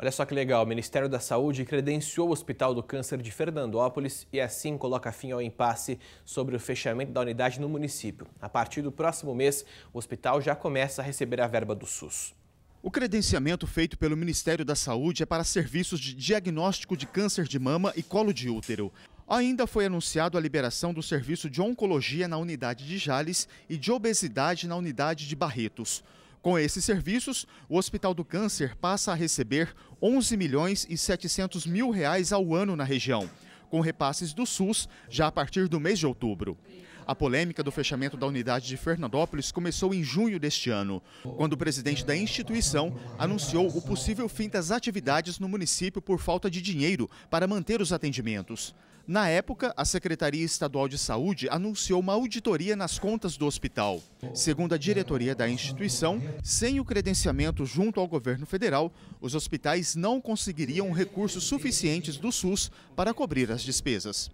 Olha só que legal, o Ministério da Saúde credenciou o Hospital do Câncer de Fernandópolis e assim coloca fim ao impasse sobre o fechamento da unidade no município. A partir do próximo mês, o hospital já começa a receber a verba do SUS. O credenciamento feito pelo Ministério da Saúde é para serviços de diagnóstico de câncer de mama e colo de útero. Ainda foi anunciado a liberação do serviço de oncologia na unidade de Jales e de obesidade na unidade de Barretos. Com esses serviços, o Hospital do Câncer passa a receber 11 milhões e 700 mil reais ao ano na região, com repasses do SUS já a partir do mês de outubro. A polêmica do fechamento da unidade de Fernandópolis começou em junho deste ano, quando o presidente da instituição anunciou o possível fim das atividades no município por falta de dinheiro para manter os atendimentos. Na época, a Secretaria Estadual de Saúde anunciou uma auditoria nas contas do hospital. Segundo a diretoria da instituição, sem o credenciamento junto ao governo federal, os hospitais não conseguiriam recursos suficientes do SUS para cobrir as despesas.